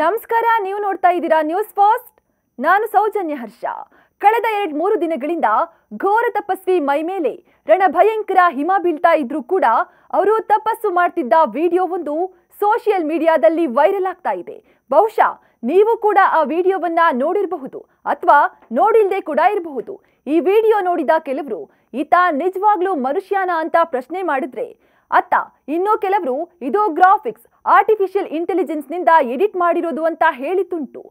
ನಮಸ್ಕಾರ ನೀವು ನೋಡ್ತಾ ಇದ್ದೀರಾ ನ್ಯೂಸ್ ಫಾಸ್ಟ್ ನಾನು ಸೌಜನ್ಯ ಹರ್ಷ ಕಳೆದ ಎರಡು ಮೂರು ದಿನಗಳಿಂದ ಘೋರ ತಪಸ್ವಿ ಮೈ ಮೇಲೆ ರಣಭಯಂಕರ ಹಿಮ ಬೀಳ್ತಾ ಇದ್ರೂ ಕೂಡ ಅವರು ತಪಸ್ಸು ಮಾಡ್ತಿದ್ದ ಒಂದು ಸೋಷಿಯಲ್ ಮೀಡಿಯಾದಲ್ಲಿ ವೈರಲ್ ಆಗ್ತಾ ಇದೆ ಬಹುಶಃ ನೀವು ಕೂಡ ಆ ವಿಡಿಯೋವನ್ನ ನೋಡಿರಬಹುದು ಅಥವಾ ನೋಡಿಲ್ದೆ ಕೂಡ ಇರಬಹುದು ಈ ವಿಡಿಯೋ ನೋಡಿದ ಕೆಲವರು ಈತ ನಿಜವಾಗ್ಲೂ ಮನುಷ್ಯನ ಅಂತ ಪ್ರಶ್ನೆ ಮಾಡಿದ್ರೆ ಅತ್ತ ಇನ್ನೂ ಕೆಲವರು ಇದು ಗ್ರಾಫಿಕ್ಸ್ ಆರ್ಟಿಫಿಷಿಯಲ್ ನಿಂದ ಎಡಿಟ್ ಮಾಡಿರೋದು ಅಂತ ಹೇಳಿತುಂಟು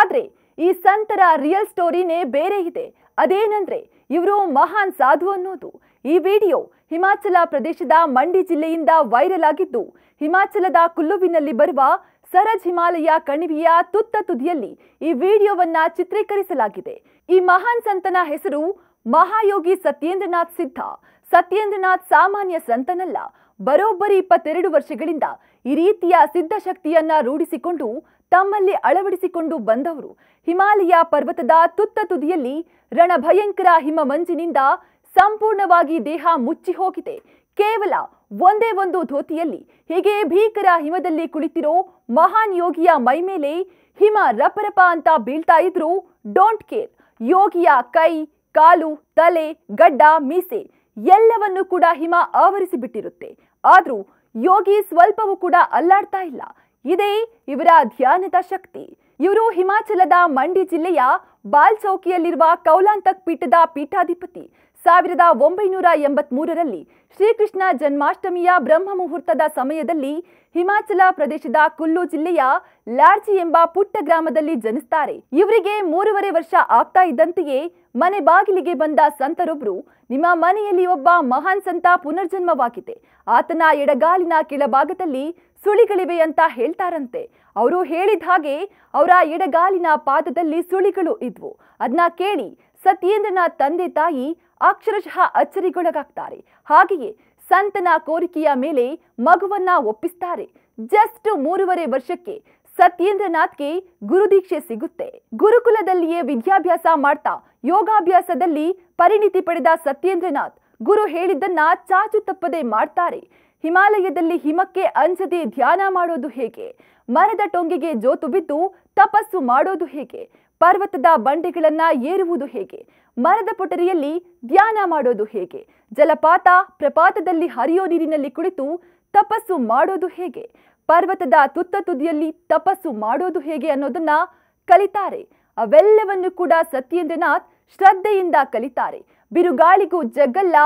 ಆದರೆ ಈ ಸಂತರ ರಿಯಲ್ ಸ್ಟೋರಿನೇ ಬೇರೆ ಇದೆ ಅದೇನಂದ್ರೆ ಇವರು ಮಹಾನ್ ಸಾಧು ಅನ್ನೋದು ಈ ವಿಡಿಯೋ ಹಿಮಾಚಲ ಪ್ರದೇಶದ ಮಂಡಿ ಜಿಲ್ಲೆಯಿಂದ ವೈರಲ್ ಆಗಿದ್ದು ಹಿಮಾಚಲದ ಕುಲ್ಲುವಿನಲ್ಲಿ ಬರುವ ಸರಜ್ ಹಿಮಾಲಯ ಕಣಿವೆಯ ತುತ್ತ ತುದಿಯಲ್ಲಿ ಈ ವಿಡಿಯೋವನ್ನ ಚಿತ್ರೀಕರಿಸಲಾಗಿದೆ ಈ ಮಹಾನ್ ಸಂತನ ಹೆಸರು ಮಹಾಯೋಗಿ ಸತ್ಯೇಂದ್ರನಾಥ್ ಸಿದ್ಧ ಸತ್ಯೇಂದ್ರನಾಥ್ ಸಾಮಾನ್ಯ ಸಂತನಲ್ಲ ಬರೋಬ್ಬರಿ ಇಪ್ಪತ್ತೆರಡು ವರ್ಷಗಳಿಂದ ಈ ರೀತಿಯ ಸಿದ್ಧಶಕ್ತಿಯನ್ನ ರೂಢಿಸಿಕೊಂಡು ತಮ್ಮಲ್ಲಿ ಅಳವಡಿಸಿಕೊಂಡು ಬಂದವರು ಹಿಮಾಲಯ ಪರ್ವತದ ತುತ್ತ ತುದಿಯಲ್ಲಿ ರಣಭಯಂಕರ ಹಿಮ ಮಂಜಿನಿಂದ ಸಂಪೂರ್ಣವಾಗಿ ದೇಹ ಮುಚ್ಚಿ ಹೋಗಿದೆ ಕೇವಲ ಒಂದೇ ಒಂದು ಧೋತಿಯಲ್ಲಿ ಹೀಗೆ ಭೀಕರ ಹಿಮದಲ್ಲಿ ಕುಳಿತಿರೋ ಮಹಾನ್ ಯೋಗಿಯ ಮೈಮೇಲೆ ಹಿಮ ರಪರಪ ಅಂತ ಬೀಳ್ತಾ ಇದ್ರು ಡೋಂಟ್ ಕೇರ್ ಯೋಗಿಯ ಕೈ ಕಾಲು ತಲೆ ಗಡ್ಡ ಮೀಸೆ ಎಲ್ಲವನ್ನೂ ಕೂಡ ಹಿಮ ಆವರಿಸಿಬಿಟ್ಟಿರುತ್ತೆ ಆದರೂ ಯೋಗಿ ಸ್ವಲ್ಪವೂ ಕೂಡ ಅಲ್ಲಾಡ್ತಾ ಇಲ್ಲ ಇದೇ ಇವರ ಧ್ಯಾನದ ಶಕ್ತಿ ಇವರು ಹಿಮಾಚಲದ ಮಂಡಿ ಜಿಲ್ಲೆಯ ಬಾಲ್ಚೌಕಿಯಲ್ಲಿರುವ ಕೌಲಾಂತಕ್ ಪೀಠದ ಪೀಠಾಧಿಪತಿ ಸಾವಿರದ ಒಂಬೈನೂರ ಎಂಬತ್ಮೂರರಲ್ಲಿ ಶ್ರೀಕೃಷ್ಣ ಜನ್ಮಾಷ್ಟಮಿಯ ಬ್ರಹ್ಮ ಮುಹೂರ್ತದ ಸಮಯದಲ್ಲಿ ಹಿಮಾಚಲ ಪ್ರದೇಶದ ಕುಲ್ಲು ಜಿಲ್ಲೆಯ ಲಾರ್ಜಿ ಎಂಬ ಪುಟ್ಟ ಗ್ರಾಮದಲ್ಲಿ ಜನಿಸ್ತಾರೆ ಇವರಿಗೆ ಮೂರುವರೆ ವರ್ಷ ಆಗ್ತಾ ಇದ್ದಂತೆಯೇ ಮನೆ ಬಾಗಿಲಿಗೆ ಬಂದ ಸಂತರೊಬ್ರು ನಿಮ್ಮ ಮನೆಯಲ್ಲಿ ಒಬ್ಬ ಮಹಾನ್ ಸಂತ ಪುನರ್ಜನ್ಮವಾಗಿದೆ ಆತನ ಎಡಗಾಲಿನ ಕೆಳಭಾಗದಲ್ಲಿ ಸುಳಿಗಳಿವೆ ಅಂತ ಹೇಳ್ತಾರಂತೆ ಅವರು ಹೇಳಿದ ಹಾಗೆ ಅವರ ಎಡಗಾಲಿನ ಪಾದದಲ್ಲಿ ಸುಳಿಗಳು ಇದ್ವು ಅದನ್ನ ಕೇಳಿ ಸತ್ಯೇಂದ್ರನ ತಂದೆ ತಾಯಿ ಅಕ್ಷರಶಃ ಅಚ್ಚರಿಗೊಳಗಾಗ್ತಾರೆ ಹಾಗೆಯೇ ಸಂತನ ಕೋರಿಕೆಯ ಮೇಲೆ ಮಗುವನ್ನ ಒಪ್ಪಿಸ್ತಾರೆ ಜಸ್ಟ್ ಮೂರುವರೆ ವರ್ಷಕ್ಕೆ ಸತ್ಯೇಂದ್ರನಾಥ್ಗೆ ಗುರುದೀಕ್ಷೆ ಸಿಗುತ್ತೆ ಗುರುಕುಲದಲ್ಲಿಯೇ ವಿದ್ಯಾಭ್ಯಾಸ ಮಾಡ್ತಾ ಯೋಗಾಭ್ಯಾಸದಲ್ಲಿ ಪರಿಣಿತಿ ಪಡೆದ ಸತ್ಯೇಂದ್ರನಾಥ್ ಗುರು ಹೇಳಿದ್ದನ್ನ ಚಾಚು ತಪ್ಪದೆ ಮಾಡ್ತಾರೆ ಹಿಮಾಲಯದಲ್ಲಿ ಹಿಮಕ್ಕೆ ಅಂಜದೆ ಧ್ಯಾನ ಮಾಡೋದು ಹೇಗೆ ಮರದ ಟೊಂಗಿಗೆ ಜೋತು ಬಿದ್ದು ತಪಸ್ಸು ಮಾಡೋದು ಹೇಗೆ ಪರ್ವತದ ಬಂಡೆಗಳನ್ನು ಏರುವುದು ಹೇಗೆ ಮರದ ಪೊಟರಿಯಲ್ಲಿ ಧ್ಯಾನ ಮಾಡೋದು ಹೇಗೆ ಜಲಪಾತ ಪ್ರಪಾತದಲ್ಲಿ ಹರಿಯೋ ನೀರಿನಲ್ಲಿ ಕುಳಿತು ತಪಸ್ಸು ಮಾಡೋದು ಹೇಗೆ ಪರ್ವತದ ತುತ್ತ ತುದಿಯಲ್ಲಿ ತಪಸ್ಸು ಮಾಡೋದು ಹೇಗೆ ಅನ್ನೋದನ್ನ ಕಲಿತಾರೆ ಅವೆಲ್ಲವನ್ನು ಕೂಡ ಸತ್ಯೇಂದ್ರನಾಥ್ ಶ್ರದ್ಧೆಯಿಂದ ಕಲಿತಾರೆ ಬಿರುಗಾಳಿಗೂ ಜಗ್ಗಲ್ಲ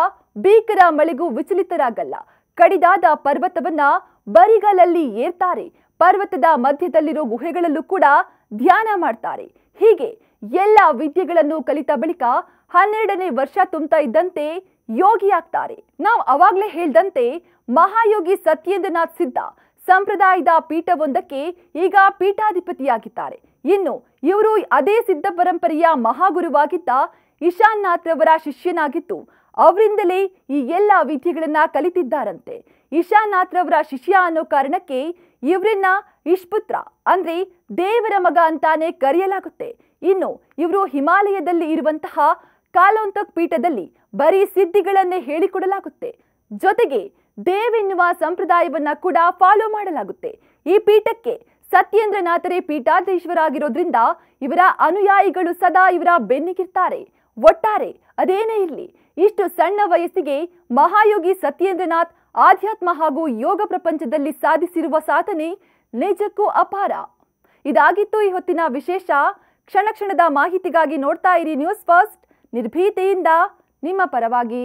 ಭೀಕರ ಮಳೆಗೂ ವಿಚಲಿತರಾಗಲ್ಲ ಕಡಿದಾದ ಪರ್ವತವನ್ನ ಬರಿಗಾಲಲ್ಲಿ ಏರ್ತಾರೆ ಪರ್ವತದ ಮಧ್ಯದಲ್ಲಿರೋ ಗುಹೆಗಳಲ್ಲೂ ಕೂಡ ಧ್ಯಾನ ಮಾಡ್ತಾರೆ ಹೀಗೆ ಎಲ್ಲ ವಿದ್ಯೆಗಳನ್ನು ಕಲಿತ ಬಳಿಕ ಹನ್ನೆರಡನೇ ವರ್ಷ ತುಂಬ್ತಾ ಇದ್ದಂತೆ ಯೋಗಿಯಾಗ್ತಾರೆ ನಾವು ಅವಾಗಲೇ ಹೇಳ್ದಂತೆ ಮಹಾಯೋಗಿ ಸತ್ಯೇಂದ್ರನಾಥ್ ಸಿದ್ಧ ಸಂಪ್ರದಾಯದ ಪೀಠವೊಂದಕ್ಕೆ ಈಗ ಪೀಠಾಧಿಪತಿಯಾಗಿದ್ದಾರೆ ಇನ್ನು ಇವರು ಅದೇ ಸಿದ್ಧ ಪರಂಪರೆಯ ಮಹಾಗುರುವಾಗಿದ್ದ ರವರ ಶಿಷ್ಯನಾಗಿತ್ತು ಅವರಿಂದಲೇ ಈ ಎಲ್ಲ ವಿದ್ಯೆಗಳನ್ನ ಕಲಿತಿದ್ದಾರಂತೆ ರವರ ಶಿಷ್ಯ ಅನ್ನೋ ಕಾರಣಕ್ಕೆ ಇವರನ್ನ ಇಷ್ಪುತ್ರ ಅಂದ್ರೆ ದೇವರ ಮಗ ಅಂತಾನೆ ಕರೆಯಲಾಗುತ್ತೆ ಇನ್ನು ಇವರು ಹಿಮಾಲಯದಲ್ಲಿ ಇರುವಂತಹ ಕಾಲೋಂತಕ್ ಪೀಠದಲ್ಲಿ ಬರೀ ಸಿದ್ಧಿಗಳನ್ನೇ ಹೇಳಿಕೊಡಲಾಗುತ್ತೆ ಜೊತೆಗೆ ದೇವೆನ್ನುವ ಸಂಪ್ರದಾಯವನ್ನ ಕೂಡ ಫಾಲೋ ಮಾಡಲಾಗುತ್ತೆ ಈ ಪೀಠಕ್ಕೆ ಸತ್ಯೇಂದ್ರನಾಥರೇ ಪೀಠಾಧೀಶ್ವರಾಗಿರೋದ್ರಿಂದ ಇವರ ಅನುಯಾಯಿಗಳು ಸದಾ ಇವರ ಬೆನ್ನಿಗಿರ್ತಾರೆ ಒಟ್ಟಾರೆ ಅದೇನೇ ಇರಲಿ ಇಷ್ಟು ಸಣ್ಣ ವಯಸ್ಸಿಗೆ ಮಹಾಯೋಗಿ ಸತ್ಯೇಂದ್ರನಾಥ್ ಆಧ್ಯಾತ್ಮ ಹಾಗೂ ಯೋಗ ಪ್ರಪಂಚದಲ್ಲಿ ಸಾಧಿಸಿರುವ ಸಾಧನೆ ನಿಜಕ್ಕೂ ಅಪಾರ ಇದಾಗಿತ್ತು ಈ ಹೊತ್ತಿನ ವಿಶೇಷ ಕ್ಷಣ ಕ್ಷಣದ ಮಾಹಿತಿಗಾಗಿ ನೋಡ್ತಾ ಇರಿ ನ್ಯೂಸ್ ಫಸ್ಟ್ ನಿರ್ಭೀತೆಯಿಂದ ನಿಮ್ಮ ಪರವಾಗಿ